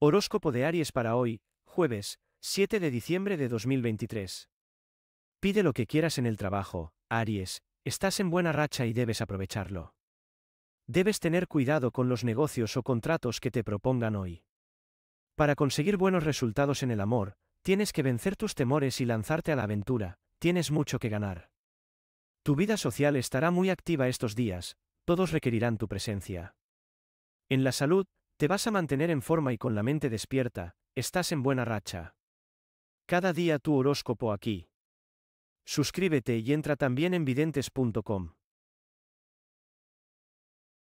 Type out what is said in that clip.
Horóscopo de Aries para hoy, jueves, 7 de diciembre de 2023. Pide lo que quieras en el trabajo, Aries, estás en buena racha y debes aprovecharlo. Debes tener cuidado con los negocios o contratos que te propongan hoy. Para conseguir buenos resultados en el amor, tienes que vencer tus temores y lanzarte a la aventura, tienes mucho que ganar. Tu vida social estará muy activa estos días, todos requerirán tu presencia. En la salud, te vas a mantener en forma y con la mente despierta, estás en buena racha. Cada día tu horóscopo aquí. Suscríbete y entra también en videntes.com.